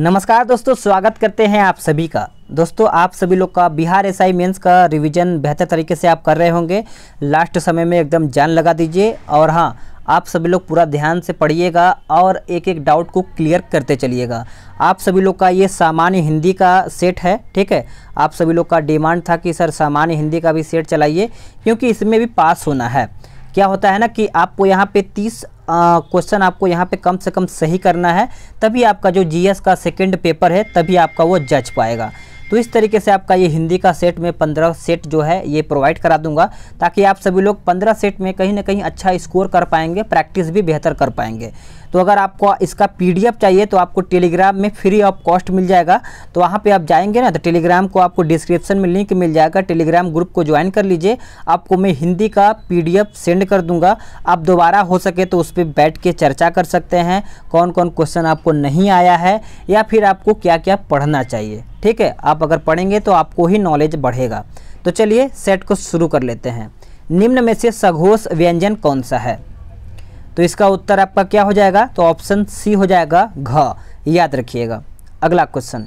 नमस्कार दोस्तों स्वागत करते हैं आप सभी का दोस्तों आप सभी लोग का बिहार एस आई मेन्स का रिवीजन बेहतर तरीके से आप कर रहे होंगे लास्ट समय में एकदम जान लगा दीजिए और हाँ आप सभी लोग पूरा ध्यान से पढ़िएगा और एक एक डाउट को क्लियर करते चलिएगा आप सभी लोग का ये सामान्य हिंदी का सेट है ठीक है आप सभी लोग का डिमांड था कि सर सामान्य हिंदी का भी सेट चलाइए क्योंकि इसमें भी पास होना है क्या होता है ना कि आपको यहाँ पे तीस क्वेश्चन आपको यहाँ पे कम से कम सही करना है तभी आपका जो जीएस का सेकेंड पेपर है तभी आपका वो जज पाएगा तो इस तरीके से आपका ये हिंदी का सेट में पंद्रह सेट जो है ये प्रोवाइड करा दूंगा ताकि आप सभी लोग पंद्रह सेट में कहीं ना कहीं अच्छा स्कोर कर पाएंगे प्रैक्टिस भी बेहतर कर पाएंगे तो अगर आपको इसका पीडीएफ चाहिए तो आपको टेलीग्राम में फ्री ऑफ कॉस्ट मिल जाएगा तो वहाँ पे आप जाएंगे ना तो टेलीग्राम को आपको डिस्क्रिप्शन में लिंक मिल जाएगा टेलीग्राम ग्रुप को ज्वाइन कर लीजिए आपको मैं हिंदी का पीडीएफ सेंड कर दूंगा आप दोबारा हो सके तो उस पर बैठ के चर्चा कर सकते हैं कौन कौन क्वेश्चन आपको नहीं आया है या फिर आपको क्या क्या पढ़ना चाहिए ठीक है आप अगर पढ़ेंगे तो आपको ही नॉलेज बढ़ेगा तो चलिए सेट को शुरू कर लेते हैं निम्न में से सघोष व्यंजन कौन सा है तो इसका उत्तर आपका क्या हो जाएगा तो ऑप्शन सी हो जाएगा घ याद रखिएगा अगला क्वेश्चन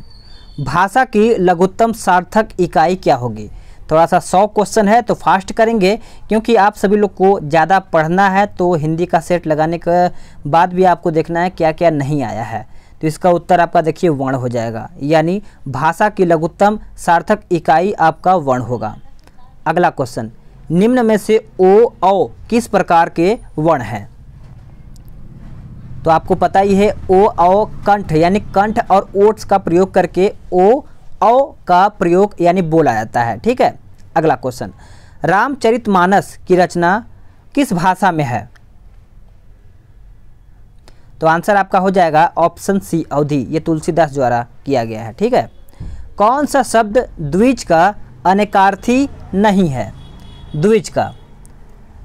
भाषा की लघुत्तम सार्थक इकाई क्या होगी थोड़ा सा सौ क्वेश्चन है तो फास्ट करेंगे क्योंकि आप सभी लोग को ज़्यादा पढ़ना है तो हिंदी का सेट लगाने के बाद भी आपको देखना है क्या क्या नहीं आया है तो इसका उत्तर आपका देखिए वर्ण हो जाएगा यानी भाषा की लघुत्तम सार्थक इकाई आपका वर्ण होगा अगला क्वेश्चन निम्न में से ओ औ किस प्रकार के वर्ण हैं तो आपको पता ही है ओ औ कंठ यानी कंठ और ओट्स का प्रयोग करके ओ औ का प्रयोग यानी बोला जाता है ठीक है अगला क्वेश्चन रामचरितमानस की रचना किस भाषा में है तो आंसर आपका हो जाएगा ऑप्शन सी अवधि ये तुलसीदास द्वारा किया गया है ठीक है कौन सा शब्द द्विज का अनेकार्थी नहीं है द्विज का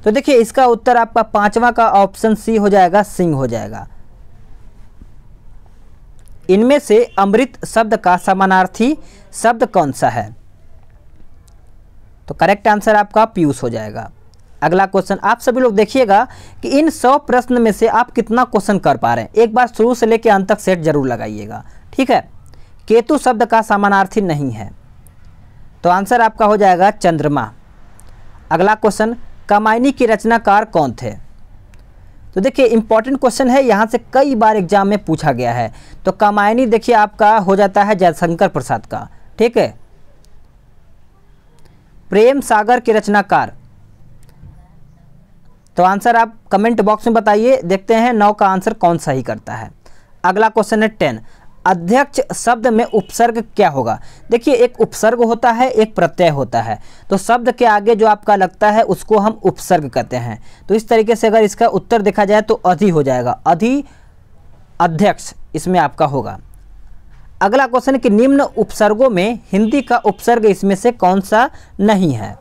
तो देखिए इसका उत्तर आपका पांचवा का ऑप्शन सी हो जाएगा सिंह हो जाएगा इनमें से अमृत शब्द का समानार्थी शब्द कौन सा है तो करेक्ट आंसर आपका पीयूष हो जाएगा अगला क्वेश्चन आप सभी लोग देखिएगा कि इन सौ प्रश्न में से आप कितना क्वेश्चन कर पा रहे हैं एक बार शुरू से लेकर अंत तक सेट जरूर लगाइएगा ठीक है केतु शब्द का समानार्थी नहीं है तो आंसर आपका हो जाएगा चंद्रमा अगला क्वेश्चन कमाइनी की रचनाकार कौन थे तो देखिए इंपॉर्टेंट क्वेश्चन है यहाँ से कई बार एग्जाम में पूछा गया है तो कमायनी देखिए आपका हो जाता है जयशंकर प्रसाद का ठीक है प्रेम सागर के रचनाकार तो आंसर आप कमेंट बॉक्स में बताइए देखते हैं नौ का आंसर कौन सा ही करता है अगला क्वेश्चन है टेन अध्यक्ष शब्द में उपसर्ग क्या होगा देखिए एक उपसर्ग होता है एक प्रत्यय होता है तो शब्द के आगे जो आपका लगता है उसको हम उपसर्ग कहते हैं तो इस तरीके से अगर इसका उत्तर देखा जाए तो अधि हो जाएगा अधि अध्यक्ष इसमें आपका होगा अगला क्वेश्चन है कि निम्न उपसर्गों में हिंदी का उपसर्ग इसमें से कौन सा नहीं है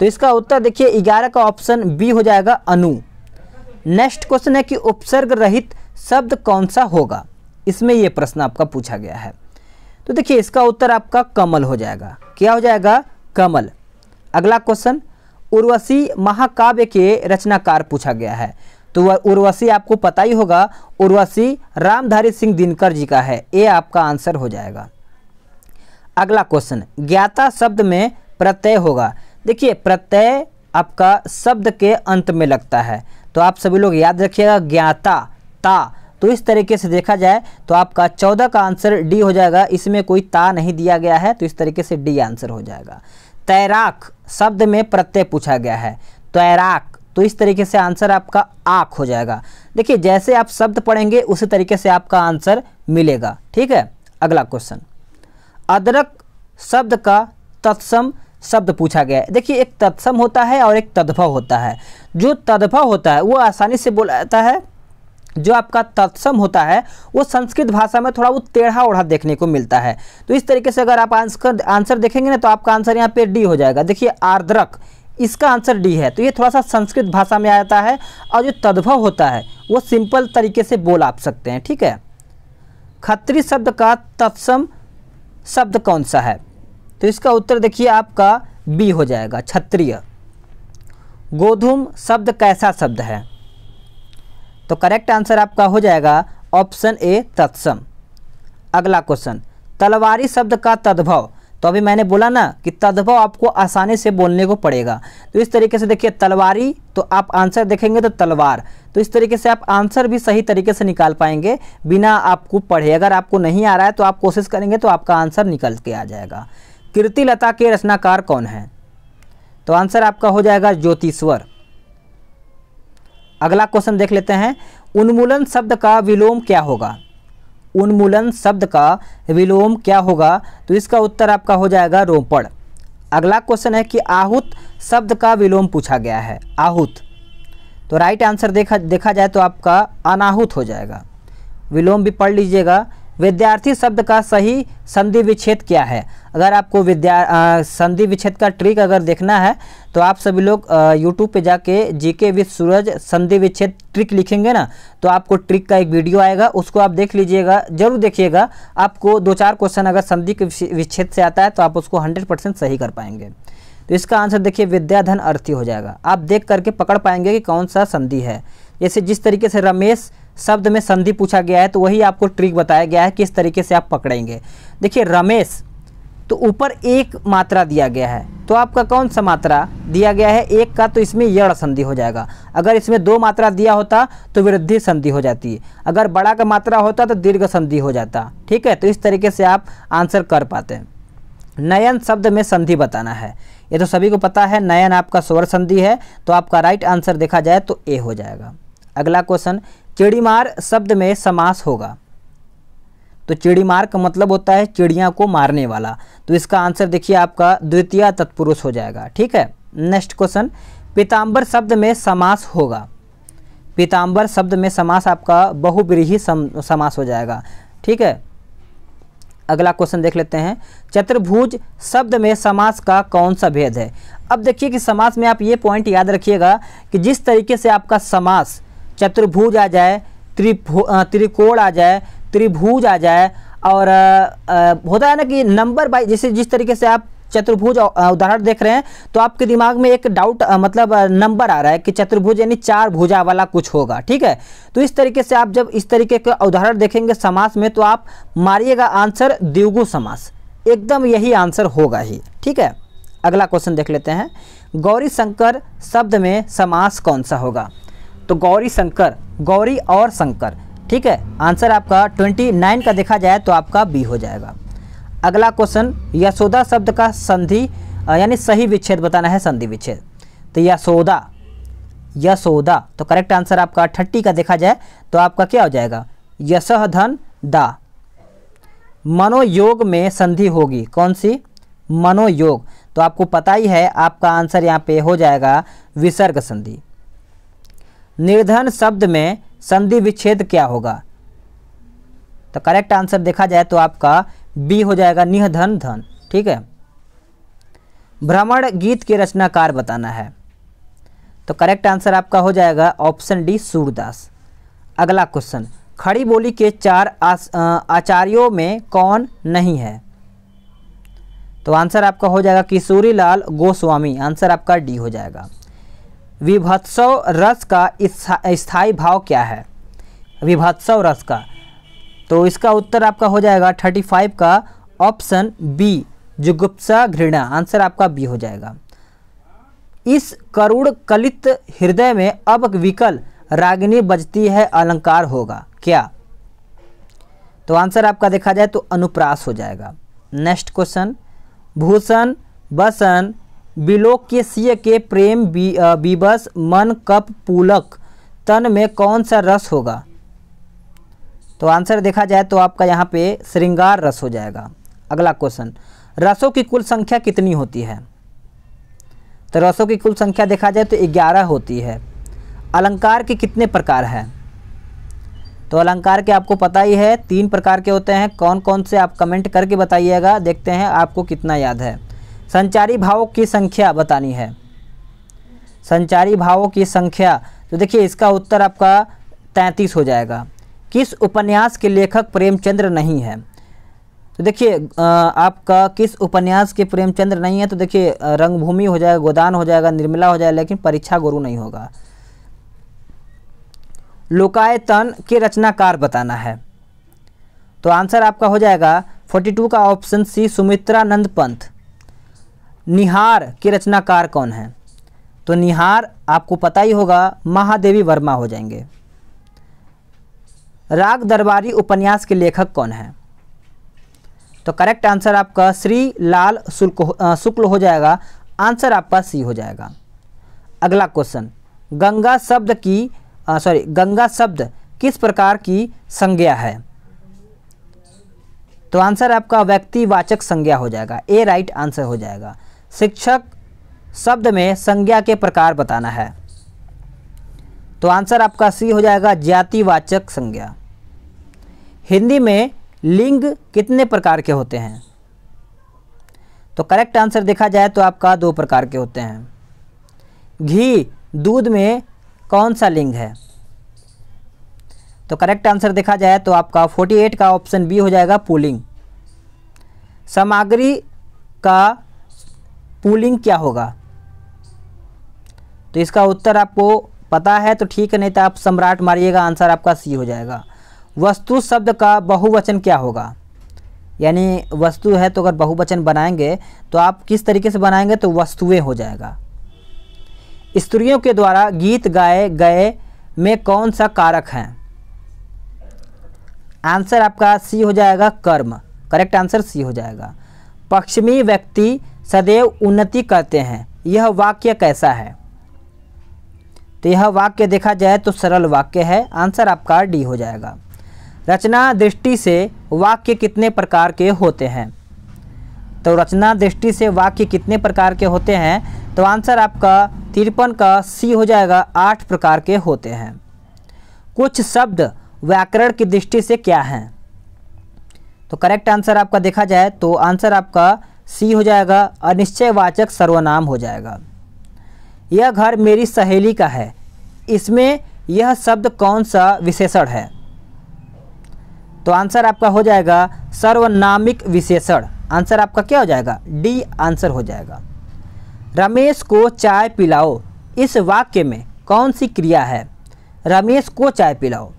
तो इसका उत्तर देखिए ग्यारह का ऑप्शन बी हो जाएगा अनु नेक्स्ट क्वेश्चन है कि उपसर्ग रहित शब्द कौन सा होगा इसमें यह प्रश्न आपका पूछा गया है तो देखिए इसका उत्तर आपका कमल हो जाएगा क्या हो जाएगा कमल अगला क्वेश्चन उर्वशी महाकाव्य के रचनाकार पूछा गया है तो वह उर्वशी आपको पता ही होगा उर्वशी रामधारी सिंह दिनकर जी का है ये आपका आंसर हो जाएगा अगला क्वेश्चन ज्ञाता शब्द में प्रत्यय होगा देखिए प्रत्यय आपका शब्द के अंत में लगता है तो आप सभी लोग याद रखिएगा ज्ञाता ता तो इस तरीके से देखा जाए तो आपका चौदह का आंसर डी हो जाएगा इसमें कोई ता नहीं दिया गया है तो इस तरीके से डी आंसर हो जाएगा तैराक शब्द में प्रत्यय पूछा गया है तैराक तो इस तरीके से आंसर आपका आख हो जाएगा देखिए जैसे आप शब्द पढ़ेंगे उसी तरीके से आपका आंसर मिलेगा ठीक है अगला क्वेश्चन अदरक शब्द का तत्सम शब्द पूछा गया है देखिए एक तत्सम होता है और एक तद्भव होता है जो तद्भव होता है वो आसानी से बोला जाता है जो आपका तत्सम होता है वो संस्कृत भाषा में थोड़ा वो टेढ़ा ओढ़ा देखने को मिलता है तो इस तरीके से अगर आप आंसर आंसर देखेंगे ना तो आपका आंसर यहाँ पे डी हो जाएगा देखिए आर्द्रक इसका आंसर डी है तो ये थोड़ा सा संस्कृत भाषा में आ जाता है और जो तद्भव होता है वो सिंपल तरीके से बोल आप सकते हैं ठीक है खत्री शब्द का तत्सम शब्द कौन सा है तो इसका उत्तर देखिए आपका बी हो जाएगा क्षत्रिय गोधूम शब्द कैसा शब्द है तो करेक्ट आंसर आपका हो जाएगा ऑप्शन ए तत्सम अगला क्वेश्चन तलवारी शब्द का तद्भव तो अभी मैंने बोला ना कि तद्भव आपको आसानी से बोलने को पड़ेगा तो इस तरीके से देखिए तलवारी तो आप आंसर देखेंगे तो तलवार तो इस तरीके से आप आंसर भी सही तरीके से निकाल पाएंगे बिना आपको पढ़े अगर आपको नहीं आ रहा है तो आप कोशिश करेंगे तो आपका आंसर निकल के आ जाएगा कीर्तिलता के रचनाकार कौन हैं तो आंसर आपका हो जाएगा ज्योतिश्वर अगला क्वेश्चन देख लेते हैं उन्मूलन शब्द का विलोम क्या होगा उन्मूलन शब्द का विलोम क्या होगा तो इसका उत्तर आपका हो जाएगा रोपड़ अगला क्वेश्चन है कि आहुत शब्द का विलोम पूछा गया है आहुत तो राइट आंसर देखा देखा जाए तो आपका अनाहुत हो जाएगा विलोम भी पढ़ लीजिएगा विद्यार्थी शब्द का सही संधि विच्छेद क्या है अगर आपको विद्या संधि विच्छेद का ट्रिक अगर देखना है तो आप सभी लोग यूट्यूब पे जाके जीके विद सूरज संधि विच्छेद ट्रिक लिखेंगे ना तो आपको ट्रिक का एक वीडियो आएगा उसको आप देख लीजिएगा जरूर देखिएगा आपको दो चार क्वेश्चन अगर संधि के विच्छेद से आता है तो आप उसको हंड्रेड सही कर पाएंगे तो इसका आंसर देखिए विद्याधन अर्थी हो जाएगा आप देख करके पकड़ पाएंगे कि कौन सा संधि है जैसे जिस तरीके से रमेश शब्द में संधि पूछा गया है तो वही आपको ट्रिक बताया गया है किस तरीके से आप पकड़ेंगे देखिए रमेश तो ऊपर एक मात्रा दिया गया है तो आपका कौन सा मात्रा दिया गया है एक का तो इसमें यण संधि हो जाएगा अगर इसमें दो मात्रा दिया होता तो वृद्धि संधि हो जाती अगर बड़ा का मात्रा होता तो दीर्घ संधि हो जाता ठीक है तो इस तरीके से आप आंसर कर पाते हैं नयन शब्द में संधि बताना है ये तो सभी को पता है नयन आपका स्वर संधि है तो आपका राइट आंसर देखा जाए तो ए हो जाएगा अगला क्वेश्चन चिड़ीमार शब्द में समास होगा तो चिड़ीमार का मतलब होता है चिड़िया को मारने वाला तो इसका आंसर देखिए आपका द्वितीय तत्पुरुष हो जाएगा ठीक है नेक्स्ट क्वेश्चन पीताम्बर शब्द में समास होगा पीताम्बर शब्द में समास आपका बहुब्रीही सम, समास हो जाएगा ठीक है अगला क्वेश्चन देख लेते हैं चतुर्भुज शब्द में समास का कौन सा भेद है अब देखिए कि समास में आप ये पॉइंट याद रखिएगा कि जिस तरीके से आपका समास चतुर्भुज आ जाए त्रिभु त्रिकोण आ जाए त्रिभुज आ जाए और होता है ना कि नंबर बाई जैसे जिस तरीके से आप चतुर्भुज उदाहरण देख रहे हैं तो आपके दिमाग में एक डाउट मतलब नंबर आ रहा है कि चतुर्भुज यानी चार भुजा वाला कुछ होगा ठीक है तो इस तरीके से आप जब इस तरीके का उदाहरण देखेंगे समास में तो आप मारिएगा आंसर द्विगु समास एकदम यही आंसर होगा ही ठीक है अगला क्वेश्चन देख लेते हैं गौरी शंकर शब्द में समास कौन सा होगा तो गौरी शंकर गौरी और शंकर ठीक है आंसर आपका 29 का देखा जाए तो आपका बी हो जाएगा अगला क्वेश्चन यशोदा शब्द का संधि यानी सही विच्छेद बताना है संधि विच्छेद तो यशोदा यशोदा तो करेक्ट आंसर आपका थर्टी का देखा जाए तो आपका क्या हो जाएगा यश धन दा मनोयोग में संधि होगी कौन सी मनोयोग तो आपको पता ही है आपका आंसर यहाँ पे हो जाएगा विसर्ग संधि निर्धन शब्द में संधि विच्छेद क्या होगा तो करेक्ट आंसर देखा जाए तो आपका बी हो जाएगा निहधन धन ठीक है भ्रमण गीत के रचनाकार बताना है तो करेक्ट आंसर आपका हो जाएगा ऑप्शन डी सूरदास अगला क्वेश्चन खड़ी बोली के चार आचार्यों में कौन नहीं है तो आंसर आपका हो जाएगा किशोरी लाल गोस्वामी आंसर आपका डी हो जाएगा विभत्सव रस का स्थायी भाव क्या है विभत्सव रस का तो इसका उत्तर आपका हो जाएगा थर्टी फाइव का ऑप्शन बी जुगुप्सा घृणा आंसर आपका बी हो जाएगा इस करुण कलित हृदय में अब विकल रागिनी बजती है अलंकार होगा क्या तो आंसर आपका देखा जाए तो अनुप्रास हो जाएगा नेक्स्ट क्वेश्चन भूषण बसन विलोक्य के प्रेम विवश मन कप पुलक तन में कौन सा रस होगा तो आंसर देखा जाए तो आपका यहाँ पे श्रृंगार रस हो जाएगा अगला क्वेश्चन रसों की कुल संख्या कितनी होती है तो रसों की कुल संख्या देखा जाए तो ग्यारह होती है अलंकार के कितने प्रकार हैं तो अलंकार के आपको पता ही है तीन प्रकार के होते हैं कौन कौन से आप कमेंट करके बताइएगा देखते हैं आपको कितना याद है संचारी भावों की संख्या बतानी है संचारी भावों की संख्या तो देखिए इसका उत्तर आपका तैंतीस हो जाएगा किस उपन्यास के लेखक प्रेमचंद्र नहीं है तो देखिए आपका किस उपन्यास के प्रेमचंद्र नहीं है तो देखिए रंगभूमि हो जाएगा गोदान हो जाएगा निर्मला हो जाएगा लेकिन परीक्षा गुरु नहीं होगा लोकायतन के रचनाकार बताना है तो आंसर आपका हो जाएगा 42 का ऑप्शन सी सुमित्रा नंद पंथ निहार के रचनाकार कौन हैं तो निहार आपको पता ही होगा महादेवी वर्मा हो जाएंगे राग दरबारी उपन्यास के लेखक कौन हैं तो करेक्ट आंसर आपका श्री लाल शुक्ल हो जाएगा आंसर आपका सी हो जाएगा अगला क्वेश्चन गंगा शब्द की सॉरी गंगा शब्द किस प्रकार की संज्ञा है तो आंसर आपका व्यक्तिवाचक संज्ञा हो जाएगा ए राइट आंसर हो जाएगा शिक्षक शब्द में संज्ञा के प्रकार बताना है तो आंसर आपका सी हो जाएगा जातिवाचक संज्ञा हिंदी में लिंग कितने प्रकार के होते हैं तो करेक्ट आंसर देखा जाए तो आपका दो प्रकार के होते हैं घी दूध में कौन सा लिंग है तो करेक्ट आंसर देखा जाए तो आपका 48 का ऑप्शन बी हो जाएगा पुलिंग सामग्री का पुलिंग क्या होगा तो इसका उत्तर आपको पता है तो ठीक है नहीं तो आप सम्राट मारिएगा आंसर आपका सी हो जाएगा वस्तु शब्द का बहुवचन क्या होगा यानी वस्तु है तो अगर बहुवचन बनाएंगे तो आप किस तरीके से बनाएंगे तो वस्तुएं हो जाएगा स्त्रियों के द्वारा गीत गाए गए में कौन सा कारक है आंसर आपका सी हो जाएगा कर्म करेक्ट आंसर सी हो जाएगा पश्चिमी व्यक्ति सदैव उन्नति करते हैं यह वाक्य कैसा है तो यह वाक्य देखा जाए तो सरल वाक्य है आंसर आपका डी हो जाएगा रचना दृष्टि से वाक्य कितने प्रकार के होते हैं तो रचना दृष्टि से वाक्य कितने प्रकार के होते हैं तो आंसर आपका तिरपन का सी हो जाएगा आठ प्रकार के होते हैं कुछ शब्द व्याकरण की दृष्टि से क्या हैं तो करेक्ट आंसर आपका देखा जाए तो आंसर आपका सी हो जाएगा अनिश्चयवाचक सर्वनाम हो जाएगा यह घर मेरी सहेली का है इसमें यह शब्द कौन सा विशेषण है तो आंसर आपका हो जाएगा सर्वनामिक विशेषण आंसर आपका क्या हो जाएगा डी आंसर हो जाएगा रमेश को चाय पिलाओ इस वाक्य में कौन सी क्रिया है रमेश को चाय पिलाओ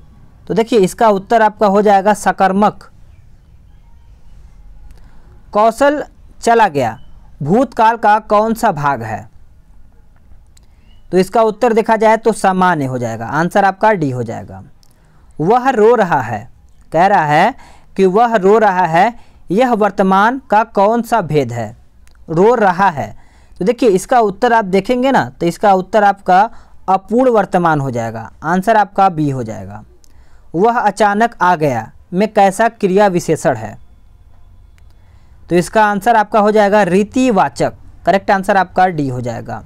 तो देखिए इसका उत्तर आपका हो जाएगा सकर्मक कौशल चला गया भूतकाल का कौन सा भाग है तो इसका उत्तर देखा जाए तो सामान्य हो जाएगा आंसर आपका डी हो जाएगा वह रो रहा है कह रहा है कि वह रो रहा है यह वर्तमान का कौन सा भेद है रो रहा है तो देखिए इसका उत्तर आप देखेंगे ना तो इसका उत्तर आपका अपूर्ण वर्तमान हो जाएगा आंसर आपका बी हो जाएगा वह अचानक आ गया में कैसा क्रिया विशेषण है तो इसका आंसर आपका हो जाएगा रीतिवाचक करेक्ट आंसर आपका डी हो जाएगा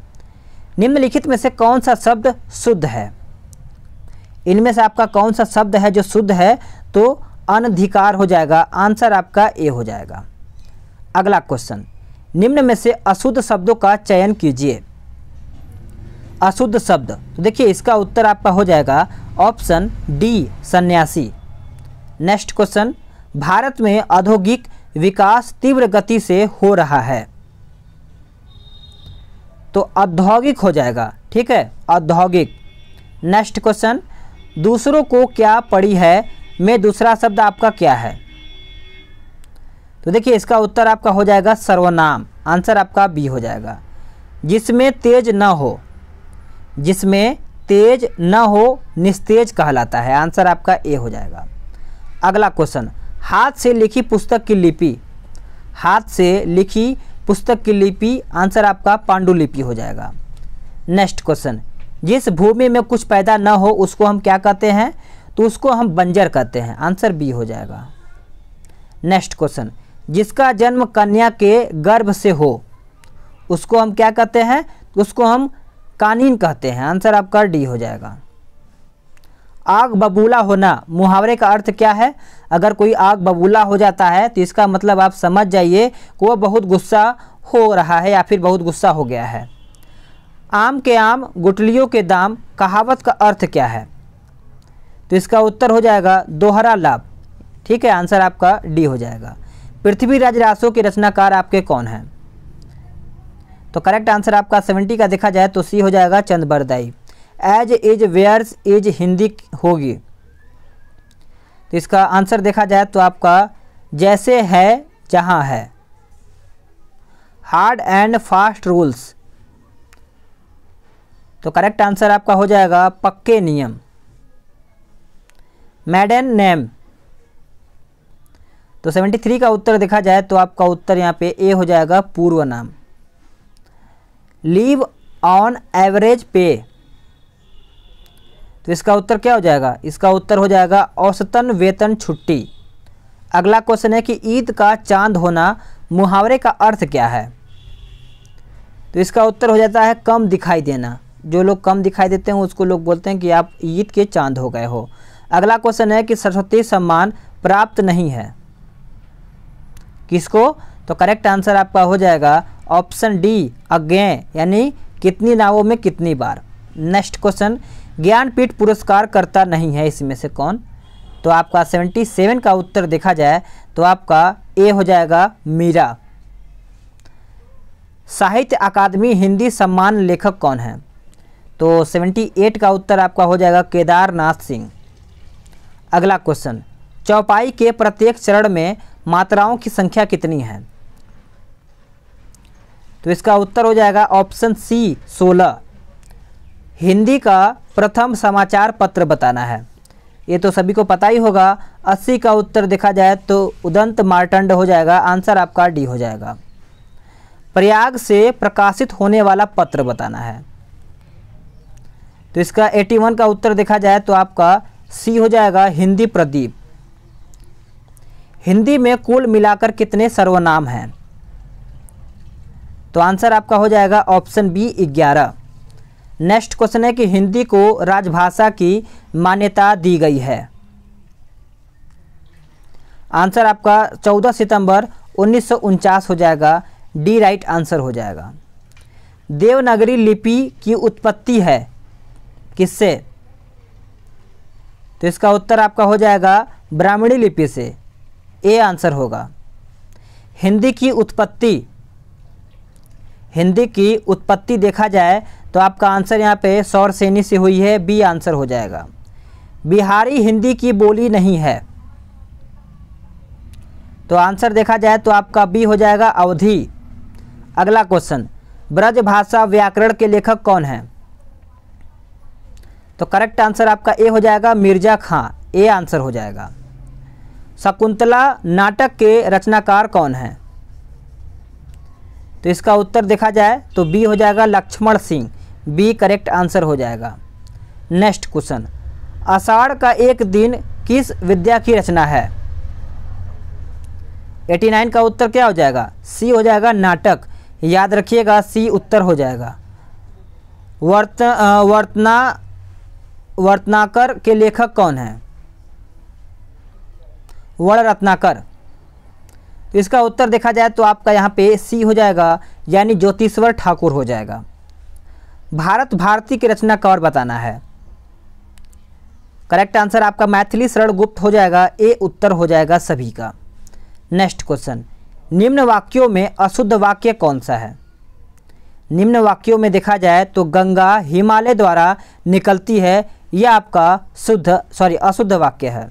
निम्नलिखित में से कौन सा शब्द शुद्ध है इनमें से आपका कौन सा शब्द है जो शुद्ध है तो अनधिकार हो जाएगा आंसर आपका ए हो जाएगा अगला क्वेश्चन निम्न में से अशुद्ध शब्दों का चयन कीजिए अशुद्ध शब्द तो देखिए इसका उत्तर आपका हो जाएगा ऑप्शन डी सन्यासी नेक्स्ट क्वेश्चन भारत में औद्योगिक विकास तीव्र गति से हो रहा है तो औद्योगिक हो जाएगा ठीक है औद्योगिक नेक्स्ट क्वेश्चन दूसरों को क्या पड़ी है में दूसरा शब्द आपका क्या है तो देखिए इसका उत्तर आपका हो जाएगा सर्वनाम आंसर आपका बी हो जाएगा जिसमें तेज न हो जिसमें तेज न हो निस्तेज कहलाता है आंसर आपका ए हो जाएगा अगला क्वेश्चन हाथ से लिखी पुस्तक की लिपि हाथ से लिखी पुस्तक की लिपि आंसर आपका पांडुलिपि हो जाएगा नेक्स्ट क्वेश्चन जिस भूमि में कुछ पैदा न हो उसको हम क्या कहते हैं तो उसको हम बंजर कहते हैं आंसर बी हो जाएगा नेक्स्ट क्वेश्चन जिसका जन्म कन्या के गर्भ से हो उसको हम क्या कहते हैं उसको हम कानीन कहते हैं आंसर आपका डी हो जाएगा आग बबूला होना मुहावरे का अर्थ क्या है अगर कोई आग बबूला हो जाता है तो इसका मतलब आप समझ जाइए कि वह बहुत गुस्सा हो रहा है या फिर बहुत गुस्सा हो गया है आम के आम गुटलियों के दाम कहावत का अर्थ क्या है तो इसका उत्तर हो जाएगा दोहरा लाभ ठीक है आंसर आपका डी हो जाएगा पृथ्वी राज रासों के रचनाकार आपके कौन हैं तो करेक्ट आंसर आपका सेवेंटी का देखा जाए तो सी हो जाएगा Chand Bardai as is where is Hindi होगी तो इसका आंसर देखा जाए तो आपका जैसे है जहाँ है हार्ड एंड फास्ट रूल्स तो करेक्ट आंसर आपका हो जाएगा पक्के नियम मैडन नेम तो 73 का उत्तर देखा जाए तो आपका उत्तर यहाँ पे ए हो जाएगा पूर्व नाम लीव ऑन एवरेज पे तो इसका उत्तर क्या हो जाएगा इसका उत्तर हो जाएगा औसतन वेतन छुट्टी अगला क्वेश्चन है कि ईद का चांद होना मुहावरे का अर्थ क्या है तो इसका उत्तर हो जाता है कम दिखाई देना जो लोग कम दिखाई देते हैं उसको लोग बोलते हैं कि आप ईद के चांद हो गए हो अगला क्वेश्चन है कि सरस्वती सम्मान प्राप्त नहीं है किसको तो करेक्ट आंसर आपका हो जाएगा ऑप्शन डी अज्ञे यानी कितनी नावों में कितनी बार नेक्स्ट क्वेश्चन ज्ञानपीठ पुरस्कार करता नहीं है इसमें से कौन तो आपका 77 का उत्तर देखा जाए तो आपका ए हो जाएगा मीरा साहित्य अकादमी हिंदी सम्मान लेखक कौन है तो 78 का उत्तर आपका हो जाएगा केदारनाथ सिंह अगला क्वेश्चन चौपाई के प्रत्येक चरण में मात्राओं की संख्या कितनी है तो इसका उत्तर हो जाएगा ऑप्शन सी 16 हिंदी का प्रथम समाचार पत्र बताना है ये तो सभी को पता ही होगा 80 का उत्तर देखा जाए तो उदंत मार्टंड हो जाएगा आंसर आपका डी हो जाएगा प्रयाग से प्रकाशित होने वाला पत्र बताना है तो इसका 81 का उत्तर देखा जाए तो आपका सी हो जाएगा हिंदी प्रदीप हिंदी में कुल मिलाकर कितने सर्वनाम हैं तो आंसर आपका हो जाएगा ऑप्शन बी ग्यारह नेक्स्ट क्वेश्चन है कि हिंदी को राजभाषा की मान्यता दी गई है आंसर आपका 14 सितंबर उन्नीस हो जाएगा डी राइट आंसर हो जाएगा देवनागरी लिपि की उत्पत्ति है किससे तो इसका उत्तर आपका हो जाएगा ब्राह्मणी लिपि से ए आंसर होगा हिंदी की उत्पत्ति हिंदी की उत्पत्ति देखा जाए तो आपका आंसर यहाँ पे सौर सेनी से हुई है बी आंसर हो जाएगा बिहारी हिंदी की बोली नहीं है तो आंसर देखा जाए तो आपका बी हो जाएगा अवधि अगला क्वेश्चन ब्रजभाषा व्याकरण के लेखक कौन है तो करेक्ट आंसर आपका ए हो जाएगा मिर्जा खां ए आंसर हो जाएगा शकुंतला नाटक के रचनाकार कौन है तो इसका उत्तर देखा जाए तो बी हो जाएगा Lakshman Singh B correct answer हो जाएगा नेक्स्ट क्वेश्चन आषाढ़ का एक दिन किस विद्या की रचना है 89 का उत्तर क्या हो जाएगा सी हो जाएगा नाटक याद रखिएगा सी उत्तर हो जाएगा वर्त वर्तना वर्तनाकर के लेखक कौन हैं वर्ण रत्नाकर तो इसका उत्तर देखा जाए तो आपका यहाँ पे सी हो जाएगा यानी ज्योतिश्वर ठाकुर हो जाएगा भारत भारती के और बताना है करेक्ट आंसर आपका मैथिली शरण गुप्त हो जाएगा ए उत्तर हो जाएगा सभी का नेक्स्ट क्वेश्चन निम्न वाक्यों में अशुद्ध वाक्य कौन सा है निम्न वाक्यों में देखा जाए तो गंगा हिमालय द्वारा निकलती है यह आपका शुद्ध सॉरी अशुद्ध वाक्य है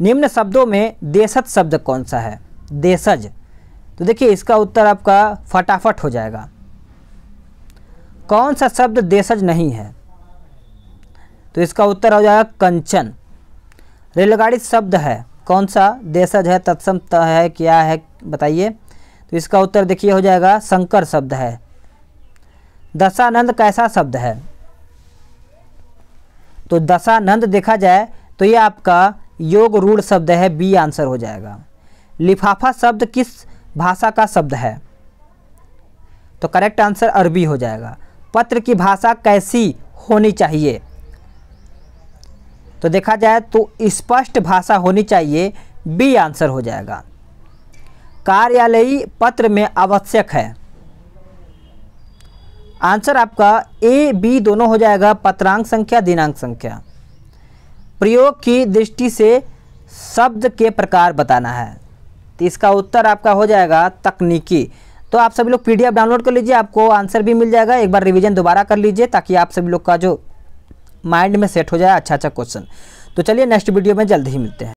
निम्न शब्दों में देशज शब्द कौन सा है देशज तो देखिए इसका उत्तर आपका फटाफट हो जाएगा कौन सा शब्द देशज नहीं है तो इसका उत्तर हो जाएगा कंचन रेलगाड़ी शब्द है कौन सा देशज है तत्सम है क्या है बताइए तो इसका उत्तर देखिए हो जाएगा शंकर शब्द है दशानंद कैसा शब्द है तो दशानंद देखा जाए तो ये आपका योग रूढ़ शब्द है बी आंसर हो जाएगा लिफाफा शब्द किस भाषा का शब्द है तो करेक्ट आंसर अरबी हो जाएगा पत्र की भाषा कैसी होनी चाहिए तो देखा जाए तो स्पष्ट भाषा होनी चाहिए बी आंसर हो जाएगा कार्यालयी पत्र में आवश्यक है आंसर आपका ए बी दोनों हो जाएगा पत्रांक संख्या दिनांक संख्या प्रयोग की दृष्टि से शब्द के प्रकार बताना है तो इसका उत्तर आपका हो जाएगा तकनीकी तो आप सभी लोग पीडीएफ डाउनलोड कर लीजिए आपको आंसर भी मिल जाएगा एक बार रिवीजन दोबारा कर लीजिए ताकि आप सभी लोग का जो माइंड में सेट हो जाए अच्छा अच्छा क्वेश्चन तो चलिए नेक्स्ट वीडियो में जल्द ही मिलते हैं